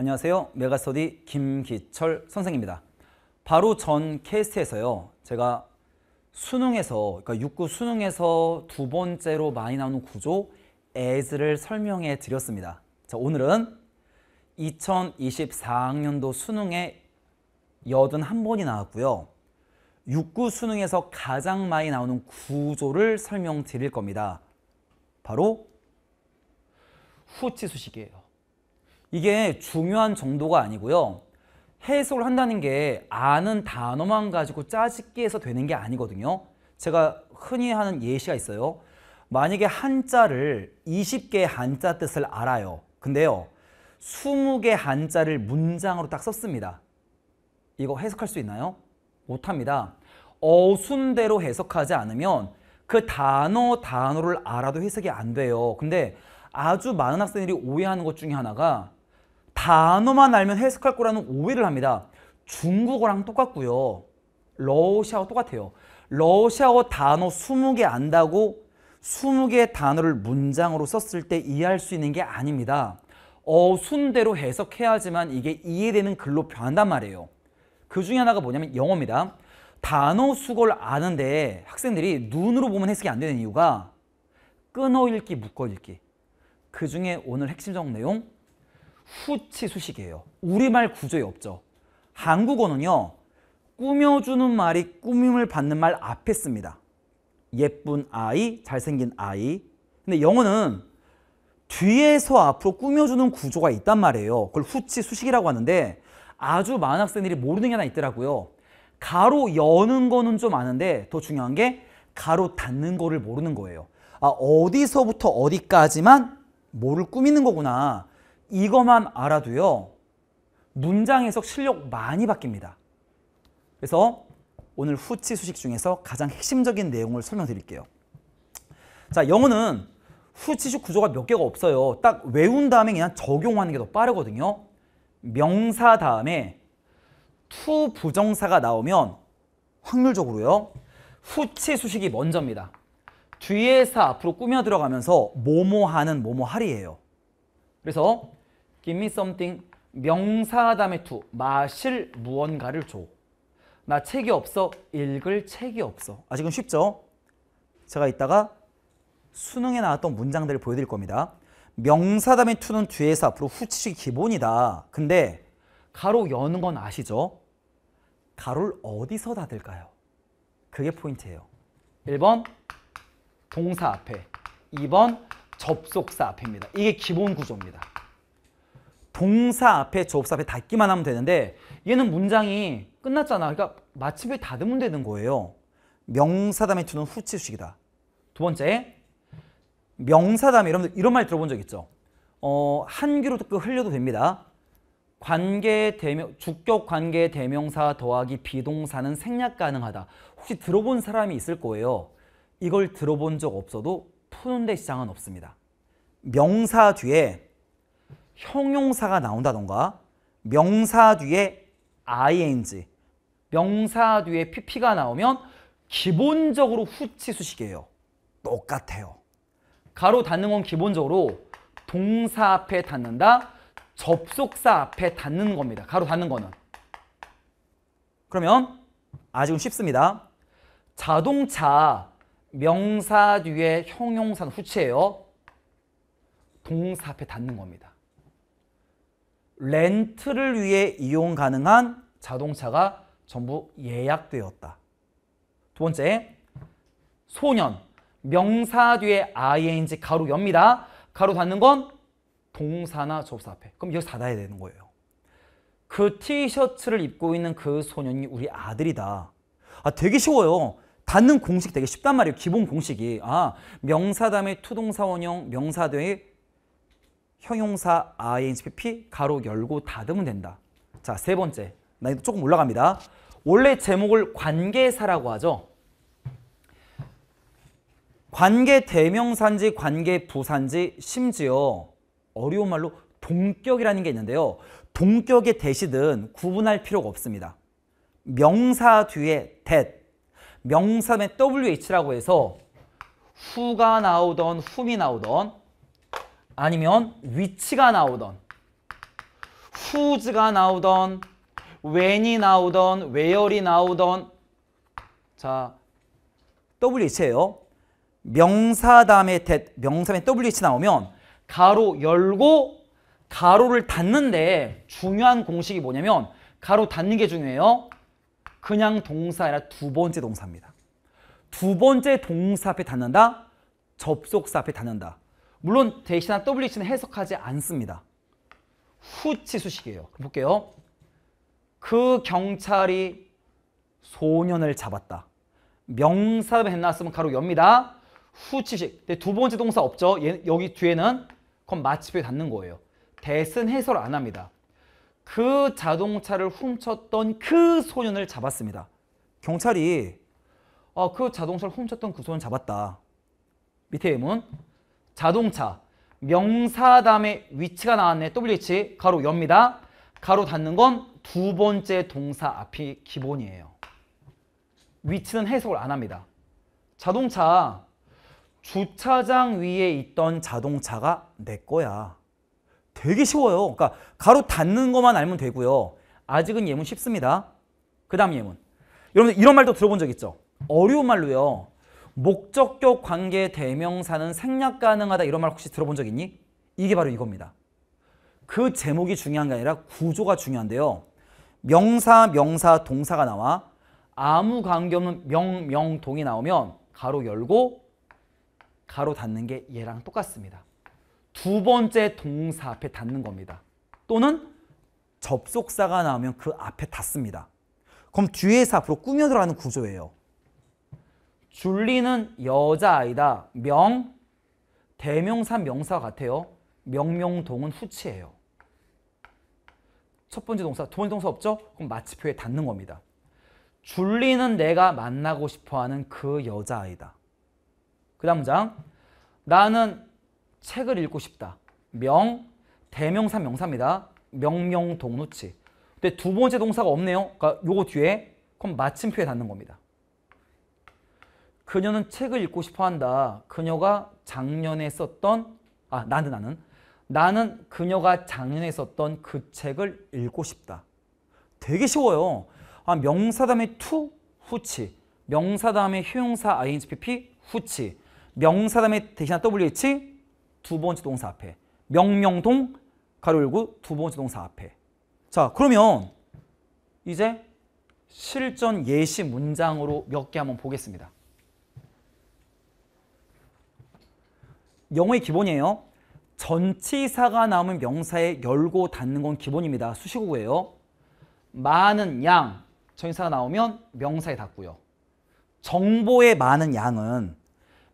안녕하세요. 메가스터디 김기철 선생입니다. 바로 전 케이스에서요. 제가 수능에서 그러니까 6구 수능에서 두 번째로 많이 나오는 구조 as를 설명해 드렸습니다. 자, 오늘은 2024학년도 수능에 81번이 나왔고요. 6구 수능에서 가장 많이 나오는 구조를 설명드릴 겁니다. 바로 후치수식이에요. 이게 중요한 정도가 아니고요. 해석을 한다는 게 아는 단어만 가지고 짜집기 해서 되는 게 아니거든요. 제가 흔히 하는 예시가 있어요. 만약에 한자를 20개의 한자 뜻을 알아요. 근데요. 20개 한자를 문장으로 딱 썼습니다. 이거 해석할 수 있나요? 못합니다. 어순대로 해석하지 않으면 그 단어 단어를 알아도 해석이 안 돼요. 근데 아주 많은 학생들이 오해하는 것 중에 하나가 단어만 알면 해석할 거라는 오해를 합니다. 중국어랑 똑같고요. 러시아어 똑같아요. 러시아어 단어 20개 안다고 20개의 단어를 문장으로 썼을 때 이해할 수 있는 게 아닙니다. 어순대로 해석해야지만 이게 이해되는 글로 변한단 말이에요. 그 중에 하나가 뭐냐면 영어입니다. 단어 수거를 아는데 학생들이 눈으로 보면 해석이 안 되는 이유가 끊어 읽기, 묶어 읽기. 그 중에 오늘 핵심 적 내용 후치 수식이에요. 우리말 구조에 없죠. 한국어는요. 꾸며주는 말이 꾸밈을 받는 말 앞에 씁니다. 예쁜 아이, 잘생긴 아이. 근데 영어는 뒤에서 앞으로 꾸며주는 구조가 있단 말이에요. 그걸 후치 수식이라고 하는데 아주 많은 학생들이 모르는 게 하나 있더라고요. 가로 여는 거는 좀 아는데 더 중요한 게 가로 닫는 거를 모르는 거예요. 아, 어디서부터 어디까지만 뭐를 꾸미는 거구나. 이것만 알아도요. 문장 해석 실력 많이 바뀝니다. 그래서 오늘 후치 수식 중에서 가장 핵심적인 내용을 설명드릴게요. 자, 영어는 후치식 구조가 몇 개가 없어요. 딱 외운 다음에 그냥 적용하는 게 더 빠르거든요. 명사 다음에 투 부정사가 나오면 확률적으로요. 후치 수식이 먼저입니다. 뒤에서 앞으로 꾸며 들어가면서 뭐뭐하는 뭐뭐하리예요. 그래서 Give me something. 명사 다음에 to. 마실 무언가를 줘. 나 책이 없어. 읽을 책이 없어. 아직은 쉽죠? 제가 이따가 수능에 나왔던 문장들을 보여드릴 겁니다. 명사 다음에 to는 뒤에서 앞으로 후치식 기본이다. 근데 가로 여는 건 아시죠? 가로를 어디서 닫을까요? 그게 포인트예요. 1번 동사 앞에, 2번 접속사 앞입니다. 이게 기본 구조입니다. 동사 앞에 조업사 앞에 닫기만 하면 되는데 얘는 문장이 끝났잖아. 그러니까 마침에 닫으면 되는 거예요. 명사 다음에 주는 후치수식이다. 두 번째, 명사 다음에 여러분들 이런 말 들어본 적 있죠? 어, 한 귀로 듣고 흘려도 됩니다. 관계 대명 주격 관계 대명사 더하기 비동사는 생략 가능하다. 혹시 들어본 사람이 있을 거예요. 이걸 들어본 적 없어도 푸는 데 시장은 없습니다. 명사 뒤에 형용사가 나온다던가 명사 뒤에 ing, 명사 뒤에 pp가 나오면 기본적으로 후치수식이에요. 똑같아요. 가로 닫는 건 기본적으로 동사 앞에 닫는다, 접속사 앞에 닫는 겁니다. 가로 닫는 거는. 그러면 아직은 쉽습니다. 자동차 명사 뒤에 형용사는 후치예요. 동사 앞에 닿는 겁니다. 렌트를 위해 이용 가능한 자동차가 전부 예약되었다. 두 번째, 소년. 명사 뒤에 ing 가로 엽니다. 가로 닫는 건 동사나 접사 앞에. 그럼 여기서 닫아야 되는 거예요. 그 티셔츠를 입고 있는 그 소년이 우리 아들이다. 아, 되게 쉬워요. 닫는 공식 되게 쉽단 말이에요. 기본 공식이. 아, 명사 다음에 투동사 원형, 명사 뒤에 형용사 INGPP 가로 열고 닫으면 된다. 자, 세 번째. 난이도 조금 올라갑니다. 원래 제목을 관계사라고 하죠. 관계 대명사인지 관계 부사인지 심지어 어려운 말로 동격이라는 게 있는데요. 동격의 대시든 구분할 필요가 없습니다. 명사 뒤에 that, 명사의 wh라고 해서 후가 나오던 w h 나오던 아니면 위치가 나오던 후즈가 나오던 w h 이 나오던 w h e 이 나오던 자 WH예요. 명사 다음에 that, 명사에 WH 나오면 가로 열고 가로를 닫는데 중요한 공식이 뭐냐면 가로 닫는 게 중요해요. 그냥 동사 아니라 두 번째 동사입니다. 두 번째 동사 앞에 닫는다. 접속사 앞에 닫는다. 물론 대시나 WH는 해석하지 않습니다. 후치수식이에요. 볼게요. 그 경찰이 소년을 잡았다. 명사를 했나쓰면 가로 엽니다. 후치식. 두 번째 동사 없죠. 얘, 여기 뒤에는 그건 마침표에 닿는 거예요. 대은 해설안 합니다. 그 자동차를 훔쳤던 그 소년을 잡았습니다. 경찰이 어, 그 자동차를 훔쳤던 그 소년 잡았다. 밑에 M은 자동차, 명사담의 위치가 나왔네. WH 가로 엽니다. 가로 닫는 건 두 번째 동사 앞이 기본이에요. 위치는 해석을 안 합니다. 자동차, 주차장 위에 있던 자동차가 내 거야. 되게 쉬워요. 그러니까 가로 닫는 것만 알면 되고요. 아직은 예문 쉽습니다. 그 다음 예문. 여러분 이런 말도 들어본 적 있죠? 어려운 말로요. 목적격 관계 대명사는 생략 가능하다 이런 말 혹시 들어본 적 있니? 이게 바로 이겁니다. 그 제목이 중요한 게 아니라 구조가 중요한데요. 명사, 명사, 동사가 나와 아무 관계없는 명, 명, 동이 나오면 가로 열고 가로 닫는 게 얘랑 똑같습니다. 두 번째 동사 앞에 닫는 겁니다. 또는 접속사가 나오면 그 앞에 닫습니다. 그럼 뒤에서 앞으로 꾸며 들어가는 구조예요. 줄리는 여자아이다. 명, 대명사 명사 같아요. 명명동은 후치예요. 첫 번째 동사, 두 번째 동사 없죠? 그럼 마침표에 닿는 겁니다. 줄리는 내가 만나고 싶어하는 그 여자아이다. 그 다음 문 장, 나는 책을 읽고 싶다. 명, 대명사 명사입니다. 명명동후치 근데 두 번째 동사가 없네요. 그러니까 요거 뒤에 그럼 마침표에 닿는 겁니다. 그녀는 책을 읽고 싶어 한다. 그녀가 작년에 썼던 아 나는 나는 나는 그녀가 작년에 썼던 그 책을 읽고 싶다. 되게 쉬워요. 아, 명사 다음에 to 후치 명사 다음에 효용사 ingpp 후치 명사 다음에 대신한 wh 두 번째 동사 앞에 명령동 가로 열고 두 번째 동사 앞에 자 그러면 이제 실전 예시 문장으로 몇 개 한번 보겠습니다. 영어의 기본이에요. 전치사가 남은 명사에 열고 닫는 건 기본입니다. 수식어고예요. 많은 양, 전치사가 나오면 명사에 닫고요. 정보의 많은 양은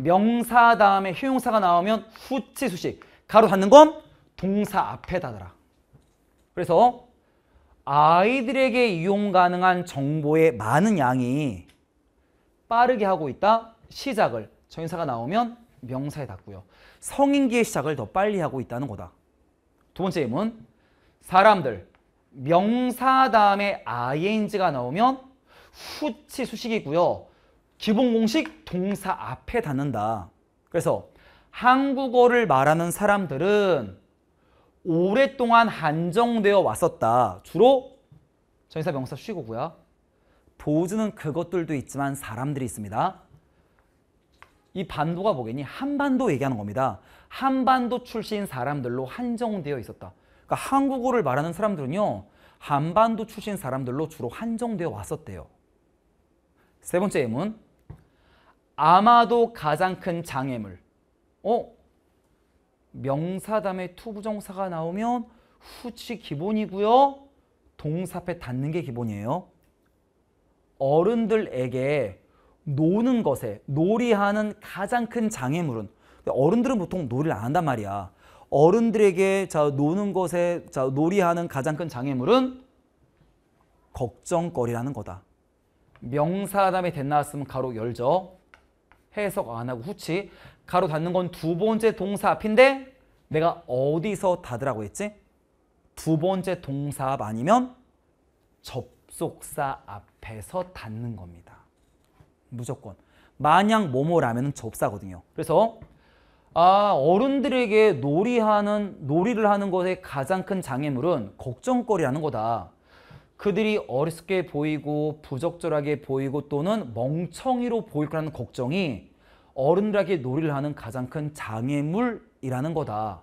명사 다음에 효용사가 나오면 후치 수식. 가로 닫는 건 동사 앞에 닫아라. 그래서 아이들에게 이용 가능한 정보의 많은 양이 빠르게 하고 있다. 시작을 전사가 나오면 명사에 닿고요. 성인기의 시작을 더 빨리 하고 있다는 거다. 두 번째 힘은 사람들 명사 다음에 ing가 나오면 후치 수식이고요. 기본 공식 동사 앞에 닿는다. 그래서 한국어를 말하는 사람들은 오랫동안 한정되어 왔었다. 주로 전사 명사 쉬고고요. 보즈는 그것들도 있지만 사람들이 있습니다. 이 반도가 뭐겠니? 한반도 얘기하는 겁니다. 한반도 출신 사람들로 한정되어 있었다. 그러니까 한국어를 말하는 사람들은요. 한반도 출신 사람들로 주로 한정되어 왔었대요. 세 번째 예문. 아마도 가장 큰 장애물. 어? 명사담에 투부정사가 나오면 후치 기본이고요. 동사패 닿는 게 기본이에요. 어른들에게 노는 것에 놀이하는 가장 큰 장애물은 어른들은 보통 놀이를 안 한단 말이야. 어른들에게 자 노는 것에 자 놀이하는 가장 큰 장애물은 걱정거리라는 거다. 명사 담음에됐 나왔으면 가로 열죠. 해석 안 하고 후치. 가로 닫는 건 두 번째 동사 앞인데 내가 어디서 닫으라고 했지? 두 번째 동사 앞 아니면 접속사 앞에서 닫는 겁니다. 무조건. 마냥 뭐뭐라면 접사거든요. 그래서 아 어른들에게 놀이하는 놀이를 하는 것의 가장 큰 장애물은 걱정거리라는 거다. 그들이 어리석게 보이고 부적절하게 보이고 또는 멍청이로 보일 거라는 걱정이 어른들에게 놀이를 하는 가장 큰 장애물이라는 거다.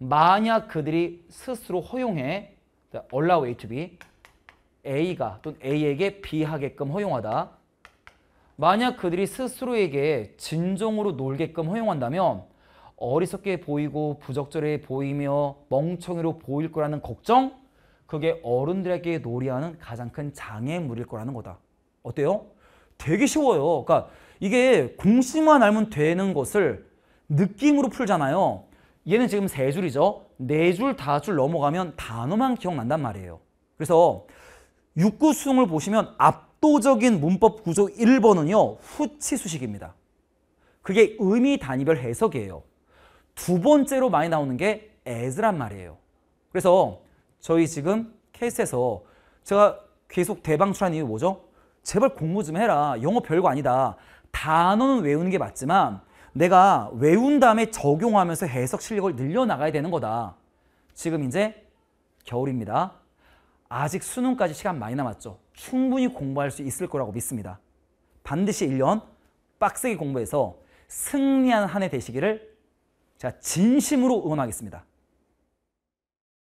만약 그들이 스스로 허용해 allow A to B A가 또는 A에게 B하게끔 허용하다. 만약 그들이 스스로에게 진정으로 놀게끔 허용한다면 어리석게 보이고 부적절해 보이며 멍청이로 보일 거라는 걱정? 그게 어른들에게 놀이하는 가장 큰 장애물일 거라는 거다. 어때요? 되게 쉬워요. 그러니까 이게 공식만 알면 되는 것을 느낌으로 풀잖아요. 얘는 지금 세 줄이죠. 네 줄, 다 줄 넘어가면 단어만 기억난단 말이에요. 그래서 육구수능을 보시면 앞 압도적인 문법 구조 1번은요. 후치수식입니다. 그게 의미 단위별 해석이에요. 두 번째로 많이 나오는 게 as란 말이에요. 그래서 저희 지금 케스에서 제가 계속 대방출한 이유 뭐죠? 제발 공부 좀 해라. 영어 별거 아니다. 단어는 외우는 게 맞지만 내가 외운 다음에 적용하면서 해석 실력을 늘려나가야 되는 거다. 지금 이제 겨울입니다. 아직 수능까지 시간 많이 남았죠. 충분히 공부할 수 있을 거라고 믿습니다. 반드시 1년 빡세게 공부해서 승리한 한해 되시기를 제가 진심으로 응원하겠습니다.